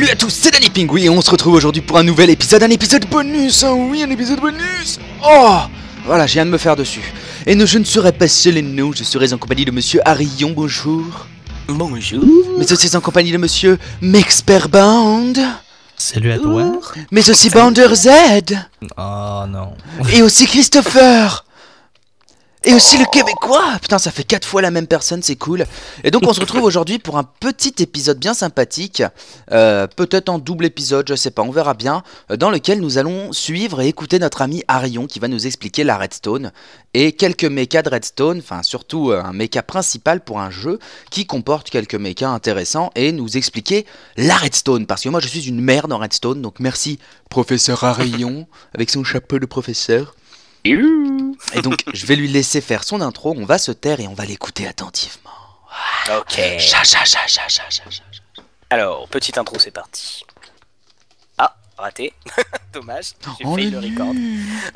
Salut à tous, c'est Danny Pingui et on se retrouve aujourd'hui pour un nouvel épisode, un épisode bonus, hein, oui, un épisode bonus Oh Voilà, j'ai rien de me faire dessus. Et nous je ne serai pas seul et nous, je serai en compagnie de monsieur Arion, bonjour. Bonjour. Mais aussi en compagnie de monsieur Mexpert Band. Salut à toi. Mais aussi Bander Z. Oh non. Et aussi Christopher. Et aussi le Québécois Putain, ça fait quatre fois la même personne, c'est cool. Et donc on se retrouve aujourd'hui pour un petit épisode bien sympathique, euh, peut-être en double épisode, je sais pas, on verra bien, euh, dans lequel nous allons suivre et écouter notre ami Arion qui va nous expliquer la Redstone et quelques mechas de Redstone, enfin surtout euh, un mecha principal pour un jeu qui comporte quelques mechas intéressants et nous expliquer la Redstone, parce que moi je suis une merde en Redstone, donc merci professeur Arion avec son chapeau de professeur. Et donc, je vais lui laisser faire son intro, on va se taire et on va l'écouter attentivement. Ah, ok. Alors, petite intro, c'est parti. Ah, raté. Dommage. J'ai oh, fail le record.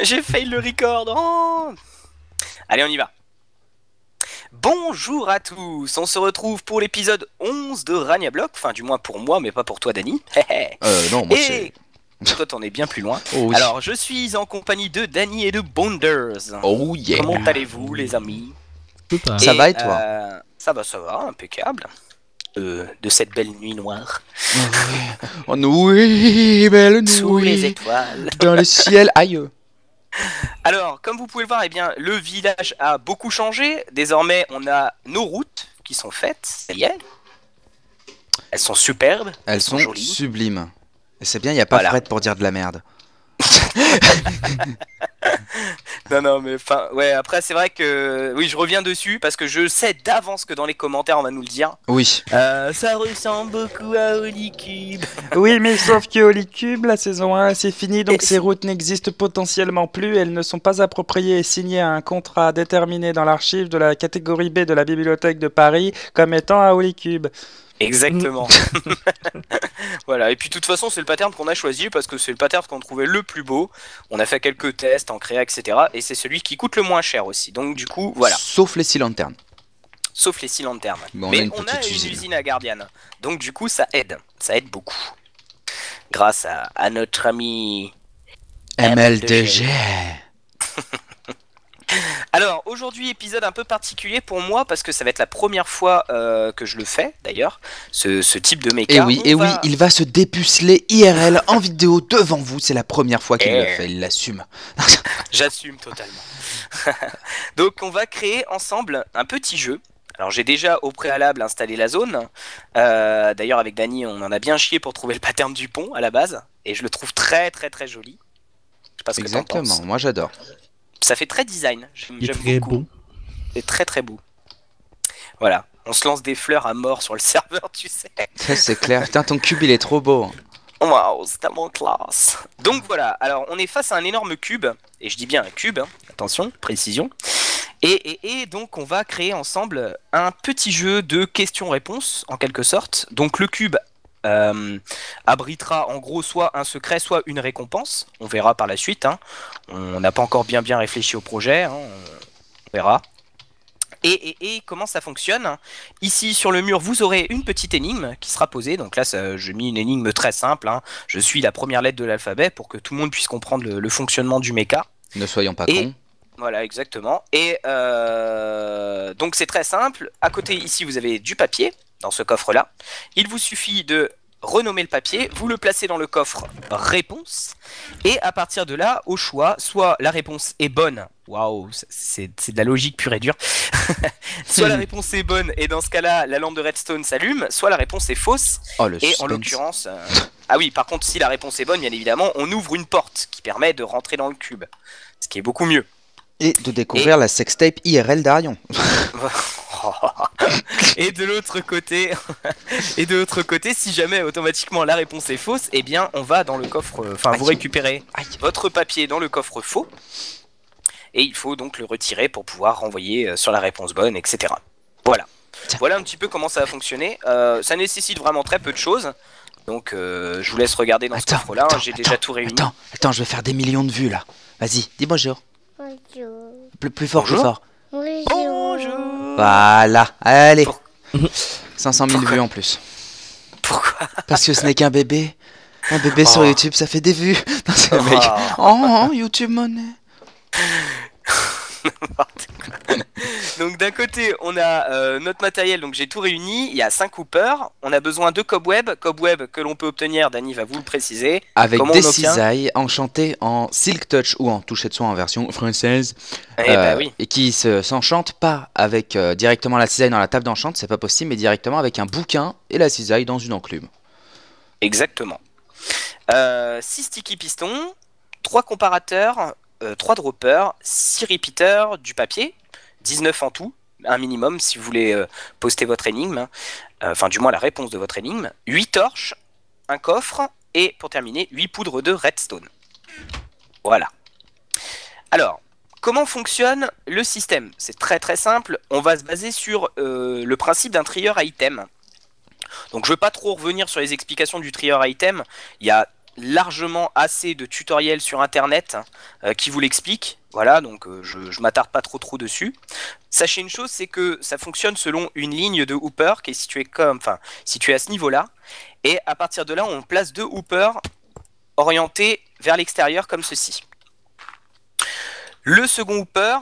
J'ai failli le record. Oh. Allez, on y va. Bonjour à tous. On se retrouve pour l'épisode 11 de Rania Block. Enfin, du moins pour moi, mais pas pour toi, Dani. Euh, non, moi, c'est toi, t'en es bien plus loin. Oh Alors, je suis en compagnie de Danny et de Bonders. Oh yeah. Comment allez-vous, les amis Ça va et toi euh, Ça va, ça va, impeccable. Euh, de cette belle nuit noire. oh, oui, belle nuit. Sous les étoiles. Dans le ciel aïeux. Alors, comme vous pouvez le voir, eh bien, le village a beaucoup changé. Désormais, on a nos routes qui sont faites. Ça Elles sont superbes. Elles, sont, sont sublimes. C'est bien, il n'y a pas Fred pour dire de la merde. non, non, mais ouais, après, c'est vrai que oui, je reviens dessus parce que je sais d'avance que dans les commentaires, on va nous le dire. Oui, euh, ça ressemble beaucoup à Holy Cube. oui, mais sauf que Holy Cube, la saison 1, c'est fini donc ces routes n'existent potentiellement plus. Elles ne sont pas appropriées et signées à un contrat déterminé dans l'archive de la catégorie B de la bibliothèque de Paris comme étant à Holy Cube. Exactement. voilà, et puis de toute façon, c'est le pattern qu'on a choisi parce que c'est le pattern qu'on trouvait le plus beau. On a fait quelques tests en créa, etc. Et c'est celui qui coûte le moins cher aussi. Donc du coup, voilà. Sauf les six lanternes. Sauf les six lanternes. Mais on a une, usine. à Guardian. Donc du coup, ça aide. Ça aide beaucoup. Grâce à, notre ami... MLDG. Alors aujourd'hui épisode un peu particulier pour moi parce que ça va être la première fois euh, que je le fais d'ailleurs, ce, type de méca. Et eh oui, et eh oui, il va se dépuceler IRL en vidéo devant vous, c'est la première fois qu'il le eh. fait, il l'assume. J'assume totalement. Donc on va créer ensemble un petit jeu alors j'ai déjà au préalable installé la zone. Euh, d'ailleurs avec Dany on en a bien chié pour trouver le pattern du pont à la base. Et je le trouve très très très joli. Exactement, moi j'adore ça fait très design. J'aime beaucoup. C'est très très beau. Voilà. On se lance des fleurs à mort sur le serveur, tu sais. c'est clair. Putain, ton cube, il est trop beau. wow, c'est tellement classe. Donc voilà, alors on est face à un énorme cube, et je dis bien un cube, hein. attention, précision. Et, et, donc on va créer ensemble un petit jeu de questions-réponses en quelque sorte. Donc le cube euh, abritera en gros soit un secret, soit une récompense. On verra par la suite. Hein. On n'a pas encore bien bien réfléchi au projet. Hein. On verra. Et, comment ça fonctionne hein. Ici sur le mur, vous aurez une petite énigme qui sera posée. Donc là, je mis une énigme très simple. Je suis la première lettre de l'alphabet pour que tout le monde puisse comprendre le, fonctionnement du méca. Ne soyons pas Voilà, exactement. Et euh, donc c'est très simple. À côté, ici, vous avez du papier dans ce coffre-là. Il vous suffit de renommer le papier, vous le placez dans le coffre réponse, et à partir de là, au choix, soit la réponse est bonne, waouh, c'est de la logique pure et dure, soit la hmm. réponse est bonne, et dans ce cas-là, la lampe de redstone s'allume, soit la réponse est fausse, oh, et en l'occurrence, euh, ah oui, par contre, si la réponse est bonne, bien évidemment, on ouvre une porte qui permet de rentrer dans le cube, ce qui est beaucoup mieux. Et de découvrir la sextape IRL d'Arion. et de l'autre côté, et de l'autre côté, si jamais automatiquement la réponse est fausse, eh bien on va dans le coffre. Euh, enfin, vous récupérez votre papier dans le coffre faux, et il faut donc le retirer pour pouvoir renvoyer euh, sur la réponse bonne, etc. Voilà. Voilà un petit peu comment ça va fonctionner. Euh, ça nécessite vraiment très peu de choses. Donc je vous laisse regarder dans ce coffre là, hein, j'ai déjà tout réuni. Attends, attends, je vais faire des millions de vues là. Vas-y, dis bonjour. Bonjour. Plus, fort, bonjour. plus fort. Bonjour. Voilà, allez. 500 000 vues en plus. Pourquoi Parce que ce n'est qu'un bébé. Un bébé sur oh. YouTube, ça fait des vues. Non, c'est oh. mec. Oh, YouTube money. donc d'un côté, on a euh, notre matériel, donc j'ai tout réuni. Il y a 5 coupeurs. On a besoin de cobweb, cobweb que l'on peut obtenir. Dany va vous le préciser. Avec des cisailles enchantées en silk touch ou en toucher de soin en version française, eh ben euh, et, qui s'enchantent s'enchante pas avec euh, directement la cisaille dans la table d'enchant, c'est pas possible, mais directement avec un bouquin et la cisaille dans une enclume. Exactement. 6 sticky pistons, 3 comparateurs, 3 euh, droppers, 6 repeaters, du papier, 19 en tout, un minimum si vous voulez euh, poster votre énigme, hein. euh, enfin du moins la réponse de votre énigme, 8 torches, un coffre et pour terminer 8 poudres de redstone. Voilà. Alors, comment fonctionne le système C'est très très simple, on va se baser sur le principe d'un trieur à item. Donc je ne veux pas trop revenir sur les explications du trieur à item, il y a largement assez de tutoriels sur internet euh, qui vous l'expliquent. Voilà, donc euh, je, m'attarde pas trop trop dessus. Sachez une chose, c'est que ça fonctionne selon une ligne de Hooper qui est située comme, enfin, située à ce niveau-là. Et à partir de là, on place deux Hoopers orientés vers l'extérieur comme ceci. Le second Hooper,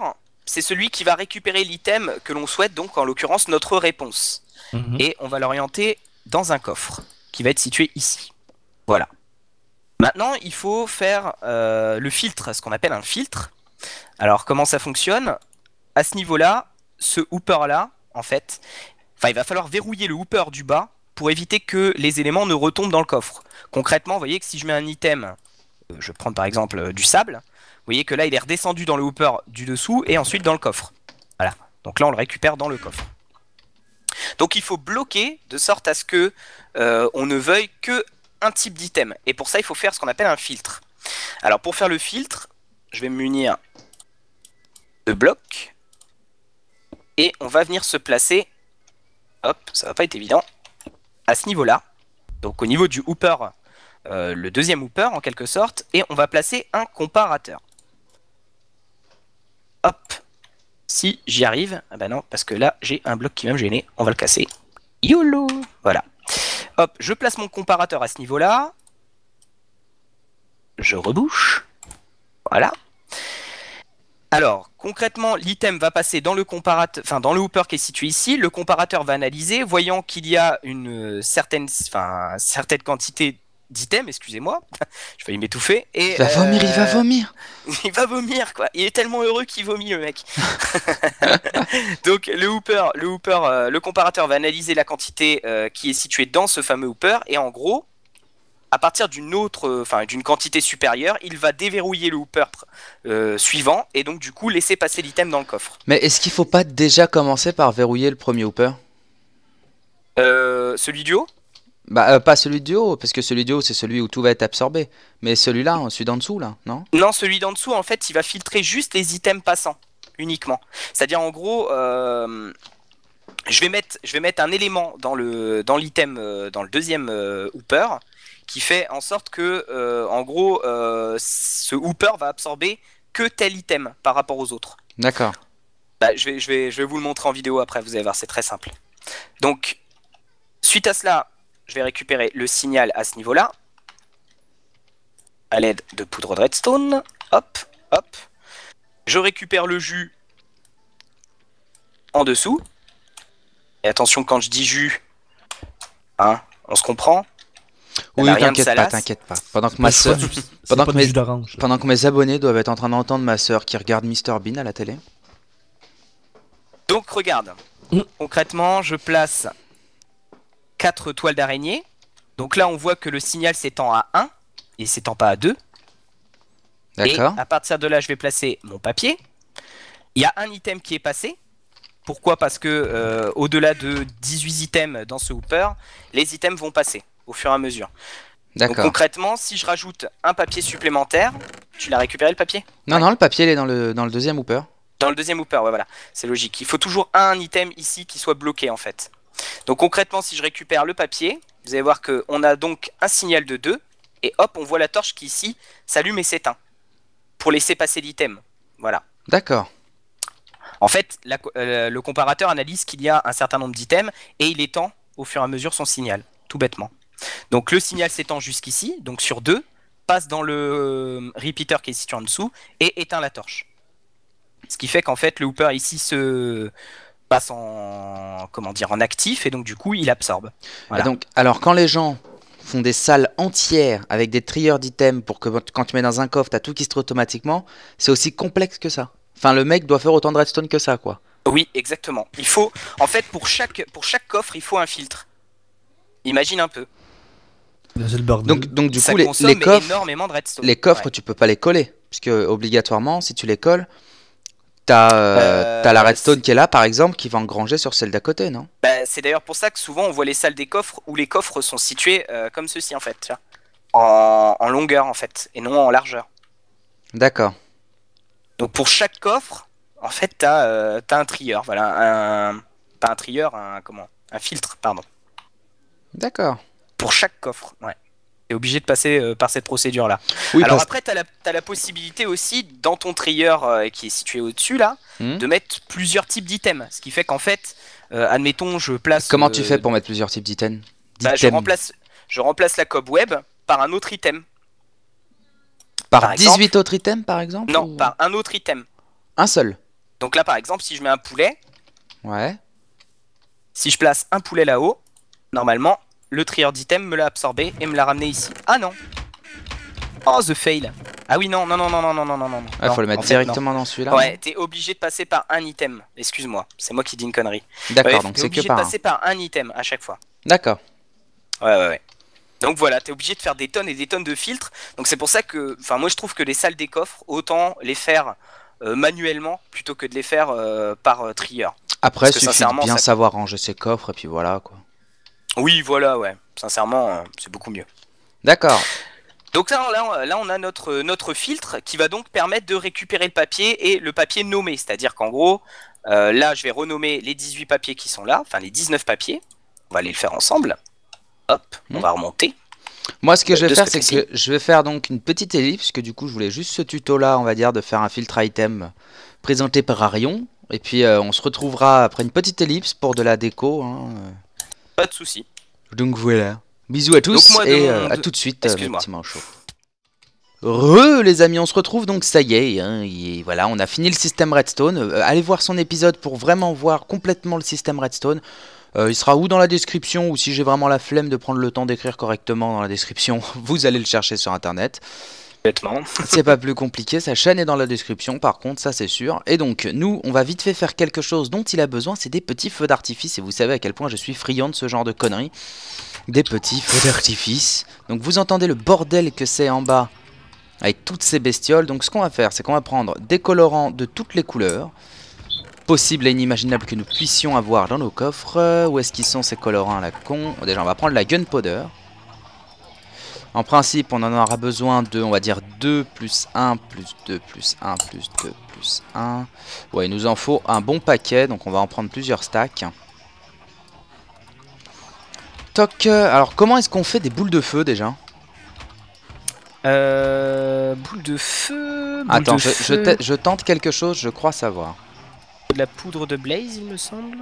c'est celui qui va récupérer l'item que l'on souhaite, donc en l'occurrence notre réponse. Mhm. Et on va l'orienter dans un coffre qui va être situé ici. Voilà. Maintenant, il faut faire euh, le filtre, ce qu'on appelle un filtre. Alors, comment ça fonctionne À ce niveau-là, ce hooper-là, en fait, il va falloir verrouiller le hooper du bas pour éviter que les éléments ne retombent dans le coffre. Concrètement, vous voyez que si je mets un item, euh, je prends par exemple euh, du sable, vous voyez que là, il est redescendu dans le hooper du dessous et ensuite dans le coffre. Voilà. Donc là, on le récupère dans le coffre. Donc il faut bloquer de sorte à ce que on ne veuille que type d'item. Et pour ça, il faut faire ce qu'on appelle un filtre. Alors pour faire le filtre, je vais me munir de blocs. Et on va venir se placer, hop, ça va pas être évident, à ce niveau-là. Donc au niveau du hooper, euh, le deuxième hooper en quelque sorte. Et on va placer un comparateur. Hop, si j'y arrive, ah bah non, parce que là j'ai un bloc qui va me gêner, on va le casser. YOLO Hop, je place mon comparateur à ce niveau-là. Je rebouche. Voilà. Alors, concrètement, l'item va passer dans le comparateur, enfin dans le hooper qui est situé ici. Le comparateur va analyser, voyant qu'il y a une certaine, enfin, certaine quantité d'items, excusez-moi. Je vais m'étouffer. Et, il va vomir, il va euh, vomir. il va vomir, quoi. Il est tellement heureux qu'il vomit, le mec. Donc, le Hooper, le, euh, le comparateur va analyser la quantité euh, qui est située dans ce fameux Hooper. Et en gros, à partir d'une autre, enfin d'une quantité supérieure, il va déverrouiller le hooper suivant et donc du coup laisser passer l'item dans le coffre. Mais est-ce qu'il faut pas déjà commencer par verrouiller le premier hooper Celui du haut bah, euh, pas celui du haut, parce que celui du haut, c'est celui où tout va être absorbé. Mais celui-là, hein, celui d'en dessous, là, non Non, celui d'en dessous, en fait, il va filtrer juste les items passants, uniquement. C'est-à-dire, en gros, euh, je, vais mettre, je vais mettre un élément dans le dans l'item, euh, dans le deuxième Hooper, qui fait en sorte que, en gros, ce Hooper va absorber que tel item par rapport aux autres. D'accord. Bah, je, vais, je, vais, je vais vous le montrer en vidéo après, vous allez voir, c'est très simple. Donc, suite à cela, je vais récupérer le signal à ce niveau-là, à l'aide de poudre de redstone. Hop, hop. Je récupère le jus en dessous. Et attention, quand je dis jus, hein, on se comprend. Oui, t'inquiète pas, t'inquiète pas. Pendant que ma pendant, mes, pendant que mes abonnés doivent être en train d'entendre ma soeur qui regarde Mr Bean à la télé. Donc regarde, mm. concrètement, je place 4 toiles d'araignée. Donc là, on voit que le signal s'étend à 1 et s'étend pas à 2. D'accord. À partir de là, je vais placer mon papier. Il y a un item qui est passé. Pourquoi Parce que euh, au-delà de 18 items dans ce hooper, les items vont passer au fur et à mesure. D'accord. Concrètement, si je rajoute un papier supplémentaire, tu l'as récupéré le papier Non, non, le papier il est dans le, dans le deuxième hooper. Dans le deuxième hooper, ouais, voilà, c'est logique. Il faut toujours un item ici qui soit bloqué en fait. Donc concrètement, si je récupère le papier, vous allez voir qu'on a donc un signal de 2, et hop, on voit la torche qui ici s'allume et s'éteint, pour laisser passer l'item. Voilà. D'accord. En fait, euh, le comparateur analyse qu'il y a un certain nombre d'items, et il étend au fur et à mesure son signal, tout bêtement. Donc le signal s'étend jusqu'ici, donc sur 2, passe dans le euh, repeater qui est situé en dessous, et éteint la torche. Ce qui fait qu'en fait, le hooper ici se passe en comment dire en actif et donc du coup il absorbe. Donc alors quand les gens font des salles entières avec des trieurs d'items pour que quand tu mets dans un coffre as tout qui se trouve automatiquement, c'est aussi complexe que ça. Enfin le mec doit faire autant de redstone que ça quoi. Oui exactement. Il faut en fait pour chaque pour chaque coffre il faut un filtre. Imagine un peu. Donc, donc du coup les, coffres énormément de tu peux pas les coller puisque obligatoirement si tu les colles euh, euh, t'as la redstone qui est là, par exemple, qui va engranger sur celle d'à côté, non bah, C'est d'ailleurs pour ça que souvent on voit les salles des coffres où les coffres sont situés euh, comme ceci, en fait. en, longueur, en fait, et non en largeur. D'accord. Donc pour chaque coffre, en fait, t'as as un trieur, voilà. Un, pas un trieur, un, comment un filtre, pardon. D'accord. Pour chaque coffre, ouais. T'es obligé de passer euh, par cette procédure-là. Alors après, t'as la, as la possibilité aussi, dans ton trieur euh, qui est situé au-dessus, là, hmm. de mettre plusieurs types d'items. Ce qui fait qu'en fait, euh, admettons, je place... Comment tu fais pour mettre plusieurs types d'items bah, je, remplace, je remplace la cobweb par un autre item. Par, 18 autres items, par exemple Non, par un autre item. Un seul Donc là, par exemple, si je mets un poulet... Ouais. Si je place un poulet là-haut, normalement, le trieur d'item me l'a absorbé et me l'a ramené ici. Ah non Oh, the fail Ah oui, non, non, non, non, non, non, non, non, non. Ah, faut le mettre directement dans celui-là Ouais, t'es obligé de passer par un item. Excuse-moi, c'est moi qui dis une connerie. D'accord, donc c'est que par T'es obligé de passer par un item à chaque fois. D'accord. Ouais, ouais, ouais. Donc voilà, t'es obligé de faire des tonnes et des tonnes de filtres. Donc c'est pour ça que, enfin, moi je trouve que les salles des coffres, autant les faire euh, manuellement plutôt que de les faire euh, par euh, trieur. Après, il suffit de bien savoir ranger ses coffres et puis voilà, quoi. Oui, voilà, ouais. Sincèrement, euh, c'est beaucoup mieux. D'accord. Donc là, là, on a notre, euh, notre filtre qui va donc permettre de récupérer le papier et le papier nommé. C'est-à-dire qu'en gros, euh, là, je vais renommer les 18 papiers qui sont là, enfin les 19 papiers. On va aller le faire ensemble. Hop, on hmm. va remonter. Moi, ce que je vais faire, c'est que je vais faire donc une petite ellipse, que du coup, je voulais juste ce tuto-là, on va dire, de faire un filtre item présenté par Arion. Et puis, on se retrouvera après une petite ellipse pour de la déco. Hein de souci. Donc voilà. Bisous à tous et euh, à tout de suite euh, Excuse-moi. Re les amis, on se retrouve donc ça y est, hein, voilà, on a fini le système Redstone. Euh, allez voir son épisode pour vraiment voir complètement le système Redstone. il sera où dans la description ou si j'ai vraiment la flemme de prendre le temps d'écrire correctement dans la description, vous allez le chercher sur internet c'est pas plus compliqué, sa chaîne est dans la description, par contre, ça c'est sûr. Et donc, nous, on va vite fait faire quelque chose dont il a besoin, c'est des petits feux d'artifice, et vous savez à quel point je suis friand de ce genre de conneries. Des petits feux d'artifice. Donc vous entendez le bordel que c'est en bas avec toutes ces bestioles. Donc ce qu'on va faire, c'est qu'on va prendre des colorants de toutes les couleurs possibles et inimaginables que nous puissions avoir dans nos coffres. Euh, où est-ce qu'ils sont ces colorants à con Déjà, on va prendre la gunpowder. En principe, on en aura besoin de, on va dire, 2 plus 1 plus 2 plus 1 plus 2 plus 1. Ouais, il nous en faut un bon paquet, donc on va en prendre plusieurs stacks. Toc, euh, alors comment est-ce qu'on fait des boules de feu déjà euh, boules de feu. Attends, je, je, tente quelque chose, je crois savoir. De la poudre de blaze, il me semble.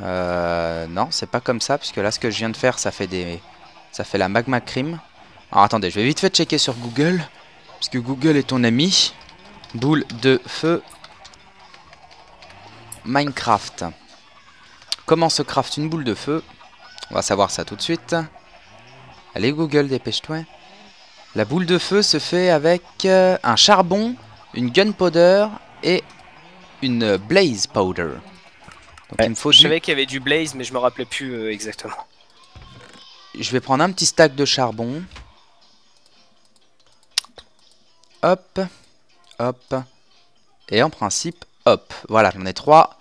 Euh, non, c'est pas comme ça, puisque là, ce que je viens de faire, ça fait des, ça fait la magma cream Alors attendez, je vais vite fait checker sur Google, Parce que Google est ton ami. Boule de feu. Minecraft. Comment se craft une boule de feu On va savoir ça tout de suite. Allez Google, dépêche-toi. La boule de feu se fait avec euh, un charbon, une gunpowder et une blaze powder. Je savais qu'il y avait du blaze, mais je me rappelais plus euh, exactement. Je vais prendre un petit stack de charbon. Hop, hop, et en principe, hop. Voilà, j'en ai trois.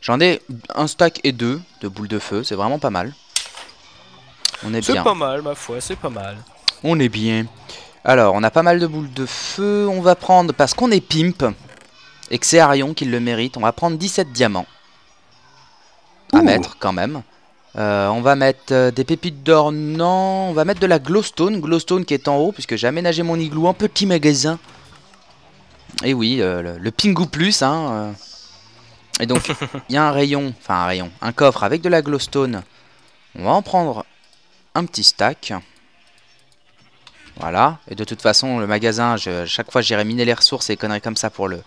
J'en ai un stack et deux de boules de feu, c'est vraiment pas mal. On est, bien. C'est pas mal, ma foi, c'est pas mal. On est bien. Alors, on a pas mal de boules de feu. On va prendre, parce qu'on est pimp, et que c'est Arion qui le mérite, on va prendre 17 diamants à mettre quand même. Euh, on va mettre euh, des pépites d'or, non. On va mettre de la glowstone. Glowstone qui est en haut, puisque j'ai aménagé mon igloo en petit magasin. Et oui, euh, le, Pingu Plus. Hein, et donc, il y a un rayon, enfin un rayon, un coffre avec de la glowstone. On va en prendre un petit stack. Voilà. Et de toute façon, le magasin, chaque fois, j'irai miner les ressources et conneries comme ça pour le,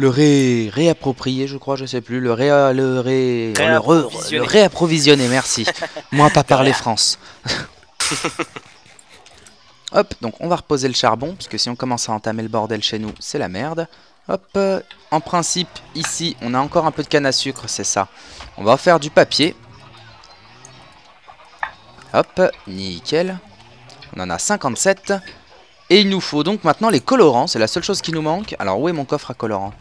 le ré, réapproprier, je crois, je sais plus, le, ré, le, ré, oh, Le, réapprovisionner, merci. Moi, pas parler France. Hop, donc on va reposer le charbon, puisque si on commence à entamer le bordel chez nous, c'est la merde. Hop, euh, en principe, ici, on a encore un peu de canne à sucre, c'est ça. On va faire du papier. Hop, nickel. On en a 57. Et il nous faut donc maintenant les colorants, c'est la seule chose qui nous manque. Alors où est mon coffre à colorants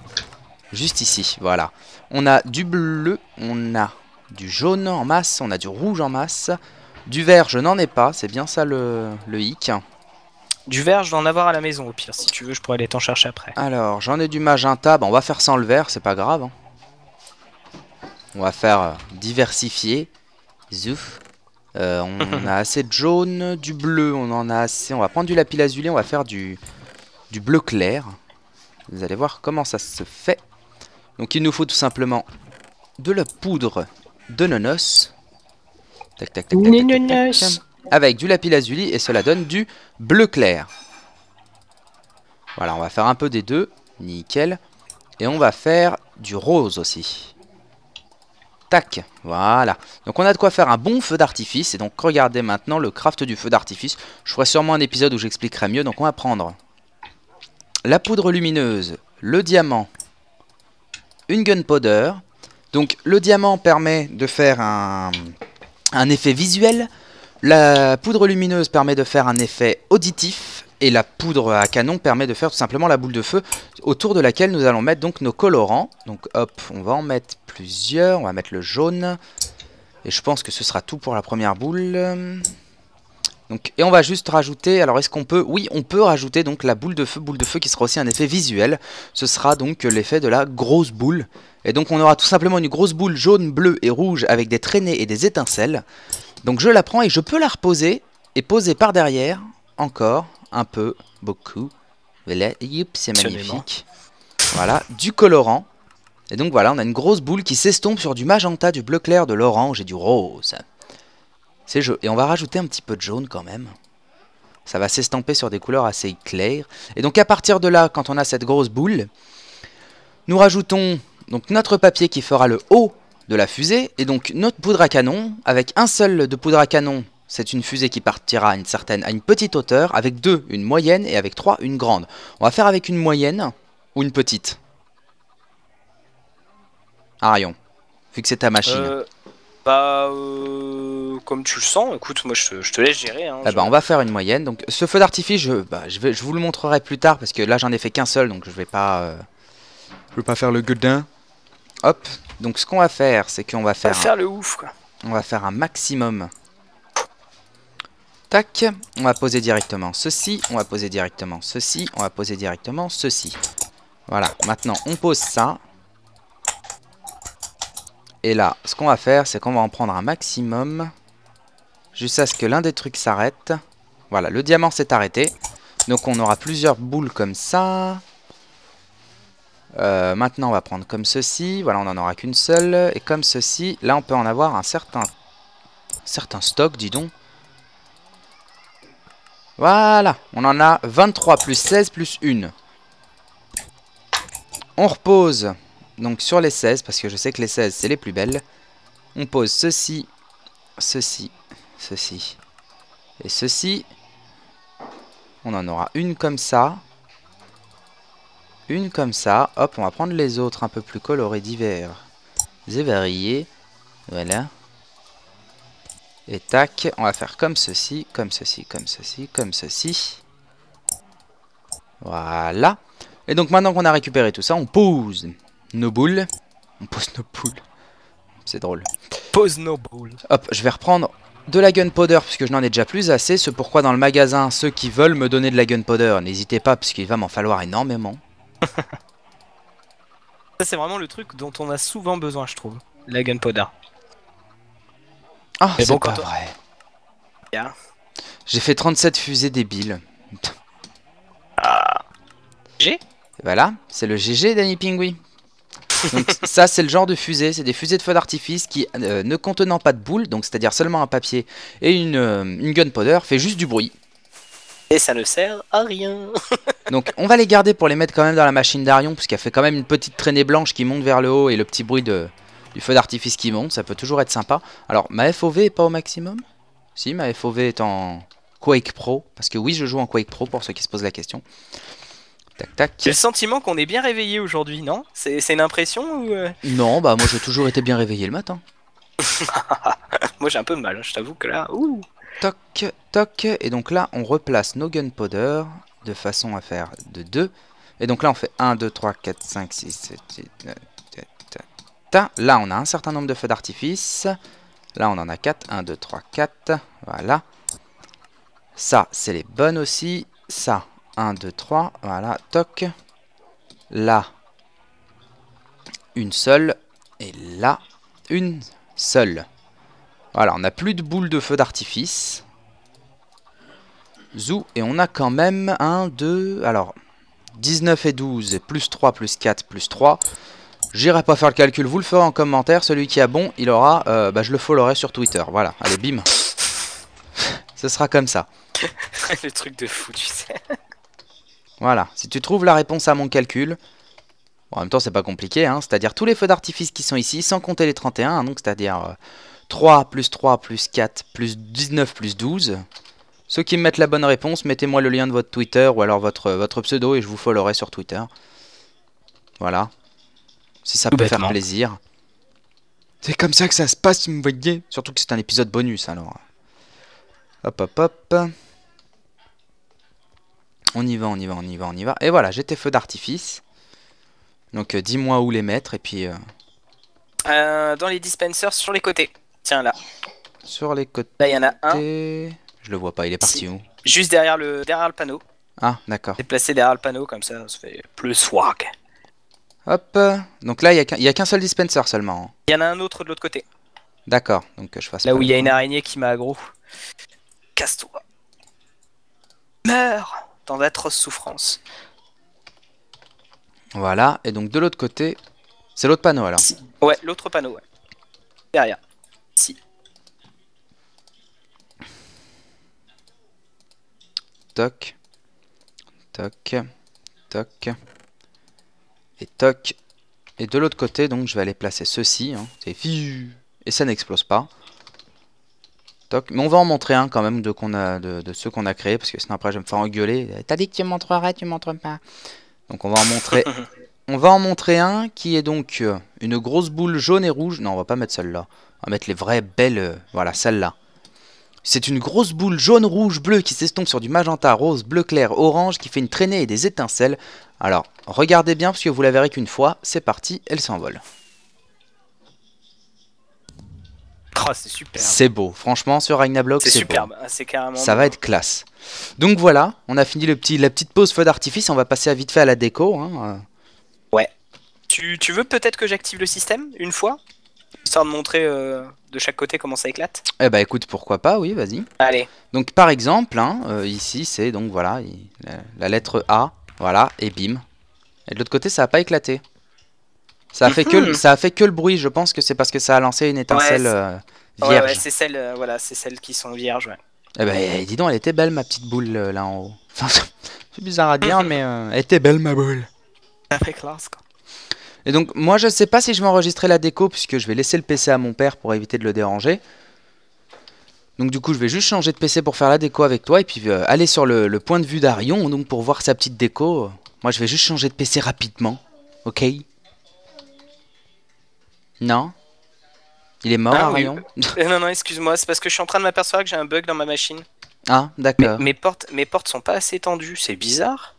Juste ici, voilà. On a du bleu, on a du jaune en masse, on a du rouge en masse. Du vert, je n'en ai pas, c'est bien ça le, hic. Du vert, je vais en avoir à la maison au pire, si tu veux, je pourrais aller t'en chercher après. Alors, j'en ai du magenta, bah, on va faire sans le vert, c'est pas grave. Hein. On va faire euh, diversifier. Zouf. Euh, on a assez de jaune, du bleu, on en a assez. On va prendre du lapis-lazuli, on va faire du, du bleu clair. Vous allez voir comment ça se fait. Donc il nous faut tout simplement de la poudre de nonos. Tac, tac, tac, Avec du lapis-lazuli et cela donne du bleu clair. Voilà, on va faire un peu des deux. Nickel. Et on va faire du rose aussi. Tac, voilà. Donc on a de quoi faire un bon feu d'artifice. Et donc regardez maintenant le craft du feu d'artifice. Je ferai sûrement un épisode où j'expliquerai mieux. Donc on va prendre la poudre lumineuse, le diamant, une gunpowder. Donc le diamant permet de faire un, effet visuel. La poudre lumineuse permet de faire un effet auditif. Et la poudre à canon permet de faire tout simplement la boule de feu autour de laquelle nous allons mettre donc nos colorants. Donc hop, on va en mettre plusieurs. On va mettre le jaune. Et je pense que ce sera tout pour la première boule. Donc, et on va juste rajouter, alors est-ce qu'on peut, oui on peut rajouter donc la boule de feu, boule de feu qui sera aussi un effet visuel, ce sera donc l'effet de la grosse boule, et donc on aura tout simplement une grosse boule jaune, bleue et rouge avec des traînées et des étincelles, donc je la prends et je peux la reposer, et poser par derrière, encore, un peu, beaucoup. Voilà, c'est magnifique. Voilà, du colorant. Et donc voilà, on a une grosse boule qui s'estompe sur du magenta, du bleu clair, de l'orange et du rose. C'est jeu. Et on va rajouter un petit peu de jaune quand même. Ça va s'estomper sur des couleurs assez claires. Et donc à partir de là, quand on a cette grosse boule, nous rajoutons donc notre papier qui fera le haut de la fusée. Et donc notre poudre à canon, avec un seul de poudre à canon c'est une fusée qui partira à une certaine, à une petite hauteur, avec deux, une moyenne, et avec trois, une grande. On va faire avec une moyenne ou une petite Arion, vu que c'est ta machine. Euh, bah, euh, comme tu le sens, écoute, moi je, te laisse gérer. bah, on va faire une moyenne. Donc, ce feu d'artifice, je, bah, je, vous le montrerai plus tard, parce que là j'en ai fait qu'un seul, donc je vais pas. Euh, je vais pas faire le gudin Hop, donc ce qu'on va faire, c'est qu'on va faire. faire, le ouf, quoi. On va faire un maximum. Tac, on va poser directement ceci, on va poser directement ceci, on va poser directement ceci. Voilà, maintenant on pose ça. Et là, ce qu'on va faire, c'est qu'on va en prendre un maximum. Jusqu'à ce que l'un des trucs s'arrête. Voilà, le diamant s'est arrêté. Donc on aura plusieurs boules comme ça. Euh, maintenant on va prendre comme ceci. Voilà, on n'en aura qu'une seule. Et comme ceci, là on peut en avoir un certain, certain stock, dis donc. Voilà, on en a 23 plus 16 plus 1. On repose donc sur les 16, parce que je sais que les 16 c'est les plus belles. On pose ceci, ceci, ceci et ceci. On en aura une comme ça. Une comme ça. Hop, on va prendre les autres un peu plus colorés, divers et variés. Voilà. Et tac, on va faire comme ceci, comme ceci, comme ceci, comme ceci. Voilà. Et donc maintenant qu'on a récupéré tout ça, on pose nos boules. On pose nos boules. C'est drôle. Pose nos boules. Hop, je vais reprendre de la gunpowder puisque je n'en ai déjà plus assez. C'est pourquoi dans le magasin, ceux qui veulent me donner de la gunpowder, n'hésitez pas puisqu'il va m'en falloir énormément. ça c'est vraiment le truc dont on a souvent besoin je trouve, la gunpowder. Ah, c'est bon, pas vrai. J'ai fait 37 fusées débiles. Ah. Voilà, c'est le GG Danny Pingui. donc ça c'est le genre de fusée, c'est des fusées de feu d'artifice qui euh, ne contenant pas de boules, donc c'est-à-dire seulement un papier et une, euh, une gunpowder, fait juste du bruit. Et ça ne sert à rien. donc on va les garder pour les mettre quand même dans la machine d'Arion, puisqu'elle fait quand même une petite traînée blanche qui monte vers le haut et le petit bruit de, feu d'artifice qui monte, ça peut toujours être sympa. Alors, ma FOV est pas au maximum Si, ma FOV est en Quake Pro, parce que oui, je joue en Quake Pro pour ceux qui se posent la question. Tac, tac. J'ai le sentiment qu'on est bien réveillé aujourd'hui, non C'est une impression euh Non, bah moi j'ai toujours été bien réveillé le matin. moi j'ai un peu mal, hein, je t'avoue que là... Ouh. Toc, toc, et donc là on replace nos gunpowder de façon à faire de 2. Et donc là on fait 1, 2, 3, 4, 5, 6, 7, 8, Là, on a un certain nombre de feux d'artifice. Là, on en a 4. 1, 2, 3, 4. Voilà. Ça, c'est les bonnes aussi. Ça, 1, 2, 3. Voilà, toc. Là, une seule. Et là, une seule. Voilà, on n'a plus de boules de feux d'artifice. Zou, et on a quand même 1, 2, alors 19 et 12, et plus 3, plus 4, plus 3. J'irai pas faire le calcul, vous le ferez en commentaire. Celui qui a bon, il aura... Euh, bah, je le followerai sur Twitter. Voilà, allez, bim. Ce sera comme ça. le truc de fou, tu sais. Voilà, si tu trouves la réponse à mon calcul... en même temps, c'est pas compliqué, hein. C'est-à-dire tous les feux d'artifice qui sont ici, sans compter les 31, hein, donc c'est-à-dire... 3 euh, plus 3 plus 4 plus 19 plus 12. Ceux qui me mettent la bonne réponse, mettez-moi le lien de votre Twitter ou alors votre, euh, votre pseudo et je vous followerai sur Twitter. Voilà. Si ça peut faire plaisir. C'est comme ça que ça se passe, vous voyez Surtout que c'est un épisode bonus, alors. Hop, hop, hop. On y va, on y va, on y va, on y va. Et voilà, j'ai tes feux d'artifice. Donc euh, dis-moi où les mettre et puis... Euh, euh, dans les dispensers sur les côtés. Tiens là. Sur les côtés. Là il y en a un. Je le vois pas, il est parti où Juste derrière le, derrière le panneau. Ah d'accord. Déplacé derrière le panneau comme ça, ça fait plus swag. Hop. Donc là, il n'y a qu'un seul dispenser seulement. Hein. Il y en a un autre de l'autre côté. D'accord, donc euh, je fasse. Là où il y a une araignée qui m'a Casse-toi. Meurs dans d'atroces souffrances. Voilà, et donc de l'autre côté, c'est l'autre panneau alors. Ouais, l'autre panneau, ouais. Derrière. Si. Toc. Toc. Toc. Et toc. Et de l'autre côté, donc je vais aller placer ceci. Hein. Et ça n'explose pas. Toc. Mais on va en montrer un quand même de, ceux qu'on a créé Parce que sinon après je vais me faire engueuler. Euh, t'as dit que tu montrerais, tu montres pas. Donc on va en montrer... on va en montrer un qui est donc euh, une grosse boule jaune et rouge. Non, on va pas mettre celle-là. On va mettre les vraies belles... Euh, voilà, celle-là. C'est une grosse boule jaune, rouge, bleu qui s'estompe sur du magenta, rose, bleu clair, orange qui fait une traînée et des étincelles. Alors, regardez bien parce que vous la verrez qu'une fois, c'est parti, elle s'envole. Oh, c'est super. C'est beau, franchement, ce Ragnablock, c'est superbe. Ah, c'est carrément. Ça va être classe. Donc voilà, on a fini le petit, la petite pause feu d'artifice. On va passer à vite fait à la déco. Hein. Ouais. Tu, tu veux peut-être que j'active le système une fois histoire de montrer euh, de chaque côté comment ça éclate Eh bah écoute, pourquoi pas, oui, vas-y. Allez. Donc par exemple, hein, euh, ici c'est donc voilà, la, lettre A, voilà, et bim. Et de l'autre côté ça a pas éclaté. Ça a, fait que, hmm. ça a fait que le bruit, je pense que c'est parce que ça a lancé une étincelle euh, vierge. c'est celles, qui sont vierges, ouais. Eh bah dis donc, elle était belle ma petite boule là en haut. c'est bizarre à dire, mais elle était belle ma boule. Ça fait classe quoi. Et donc, moi, je ne sais pas si je vais enregistrer la déco, puisque je vais laisser le PC à mon père pour éviter de le déranger. Donc du coup, je vais juste changer de PC pour faire la déco avec toi, et puis euh, aller sur le, point de vue d'Arion, donc pour voir sa petite déco. Moi, je vais juste changer de PC rapidement, ok Non Il est mort, ah Arion euh, Non, non, excuse-moi, c'est parce que je suis en train de m'apercevoir que j'ai un bug dans ma machine. Ah, d'accord. mes, portes, mes portes sont pas assez tendues, c'est bizarre.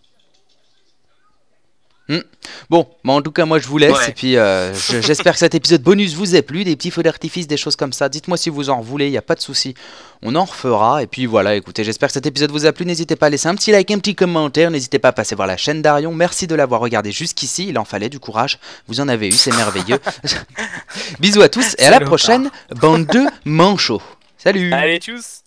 Hmm. Bon, bah, en tout cas, moi je vous laisse. Et puis euh, j'espère que cet épisode bonus vous a plu. Des petits feux d'artifice, des choses comme ça. Dites-moi si vous en voulez, il n'y a pas de souci. On en refera. Et puis voilà, écoutez, j'espère que cet épisode vous a plu. N'hésitez pas à laisser un petit like, un petit commentaire. N'hésitez pas à passer voir la chaîne d'Arion. Merci de l'avoir regardé jusqu'ici. Il en fallait du courage. Vous en avez eu, c'est merveilleux. Bisous à tous et à la prochaine. Bande de manchots. Salut. Allez, tchuss.